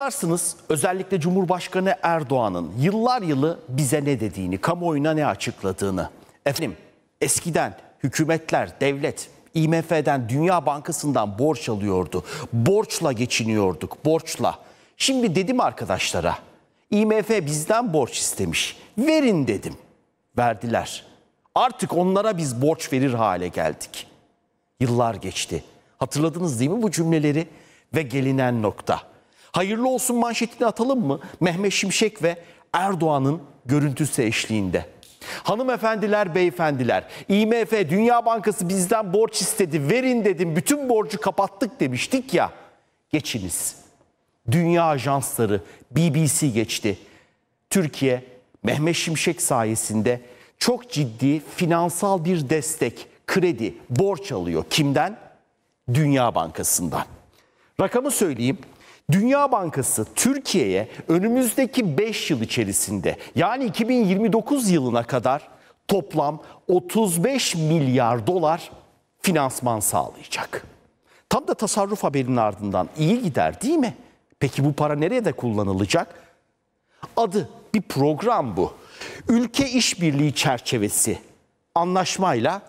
Varsınız özellikle Cumhurbaşkanı Erdoğan'ın yıllar yılı bize ne dediğini, kamuoyuna ne açıkladığını. Efendim eskiden hükümetler, devlet, IMF'den, Dünya Bankası'ndan borç alıyordu. Borçla geçiniyorduk, borçla. Şimdi dedim arkadaşlara, IMF bizden borç istemiş. Verin dedim. Verdiler. Artık onlara biz borç verir hale geldik. Yıllar geçti. Hatırladınız değil mi bu cümleleri? Ve gelinen nokta. Hayırlı olsun manşetini atalım mı? Mehmet Şimşek ve Erdoğan'ın görüntüsü eşliğinde. Hanımefendiler, beyefendiler, IMF, Dünya Bankası bizden borç istedi, verin dedim, bütün borcu kapattık demiştik ya. Geçiniz. Dünya ajansları, BBC geçti. Türkiye, Mehmet Şimşek sayesinde çok ciddi finansal bir destek, kredi, borç alıyor. Kimden? Dünya Bankası'ndan. Rakamı söyleyeyim. Dünya Bankası Türkiye'ye önümüzdeki 5 yıl içerisinde yani 2029 yılına kadar toplam 35 milyar dolar finansman sağlayacak. Tam da tasarruf haberinin ardından iyi gider değil mi? Peki bu para nereye de kullanılacak? Adı bir program bu. Ülke İşbirliği Çerçevesi anlaşmayla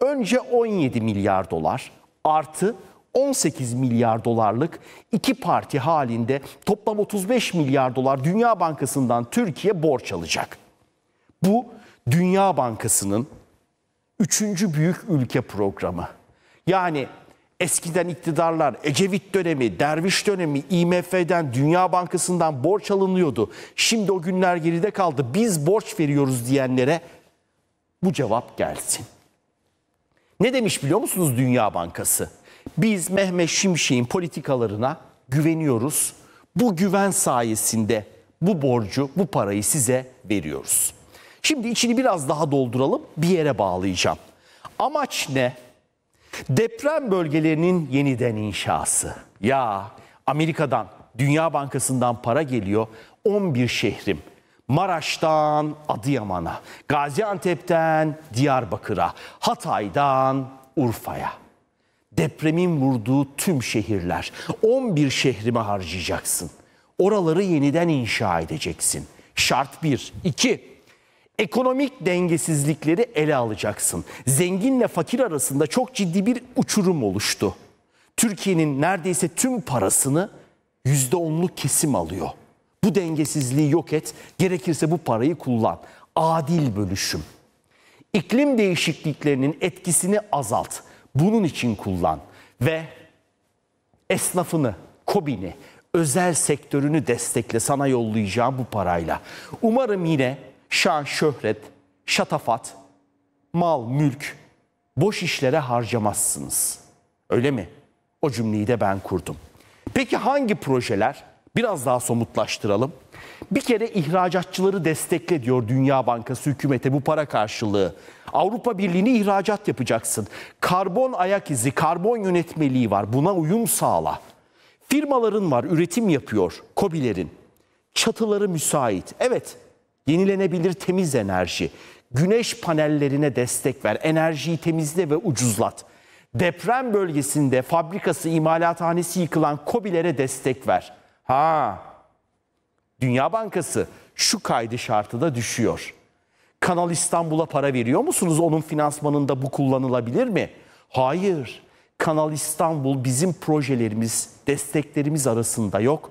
önce 17 milyar dolar artı 18 milyar dolarlık iki parti halinde toplam 35 milyar dolar Dünya Bankası'ndan Türkiye borç alacak. Bu Dünya Bankası'nın üçüncü büyük ülke programı. Yani eskiden iktidarlar Ecevit dönemi, Derviş dönemi, IMF'den, Dünya Bankası'ndan borç alınıyordu. Şimdi o günler geride kaldı. Biz borç veriyoruz diyenlere bu cevap gelsin. Ne demiş biliyor musunuz Dünya Bankası? Biz Mehmet Şimşek'in politikalarına güveniyoruz. Bu güven sayesinde bu borcu, bu parayı size veriyoruz. Şimdi içini biraz daha dolduralım, bir yere bağlayacağım. Amaç ne? Deprem bölgelerinin yeniden inşası. Ya Amerika'dan, Dünya Bankası'ndan para geliyor. 11 şehrim. Maraş'tan Adıyaman'a, Gaziantep'ten Diyarbakır'a, Hatay'dan Urfa'ya depremin vurduğu tüm şehirler. 11 şehrimi harcayacaksın. Oraları yeniden inşa edeceksin. Şart 1. 2. Ekonomik dengesizlikleri ele alacaksın. Zenginle fakir arasında çok ciddi bir uçurum oluştu. Türkiye'nin neredeyse tüm parasını %10'luk kesim alıyor. Bu dengesizliği yok et, gerekirse bu parayı kullan. Adil bölüşüm. İklim değişikliklerinin etkisini azalt bunun için kullan ve esnafını, kobini, özel sektörünü destekle sana yollayacağım bu parayla. Umarım yine şan, şöhret, şatafat, mal, mülk, boş işlere harcamazsınız. Öyle mi? O cümleyi de ben kurdum. Peki hangi projeler biraz daha somutlaştıralım. Bir kere ihracatçıları destekle diyor Dünya Bankası hükümete bu para karşılığı. Avrupa Birliği'ne ihracat yapacaksın. Karbon ayak izi, karbon yönetmeliği var. Buna uyum sağla. Firmaların var, üretim yapıyor. Kobilerin. Çatıları müsait. Evet, yenilenebilir temiz enerji. Güneş panellerine destek ver. Enerjiyi temizle ve ucuzlat. Deprem bölgesinde fabrikası, imalathanesi yıkılan kobilere destek ver.'' Ha. Dünya Bankası şu kaydı şartı da düşüyor. Kanal İstanbul'a para veriyor musunuz? Onun finansmanında bu kullanılabilir mi? Hayır. Kanal İstanbul bizim projelerimiz, desteklerimiz arasında yok.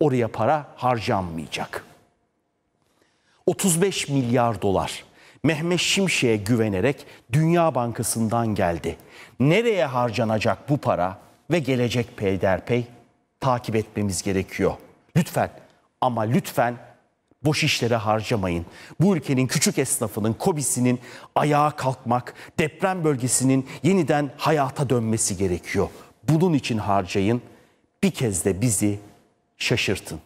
Oraya para harcanmayacak. 35 milyar dolar Mehmet Şimşek'e güvenerek Dünya Bankası'ndan geldi. Nereye harcanacak bu para ve gelecek peyderpey takip etmemiz gerekiyor. Lütfen ama lütfen boş işlere harcamayın. Bu ülkenin küçük esnafının, kobisinin ayağa kalkmak, deprem bölgesinin yeniden hayata dönmesi gerekiyor. Bunun için harcayın. Bir kez de bizi şaşırtın.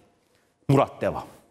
Murat devam.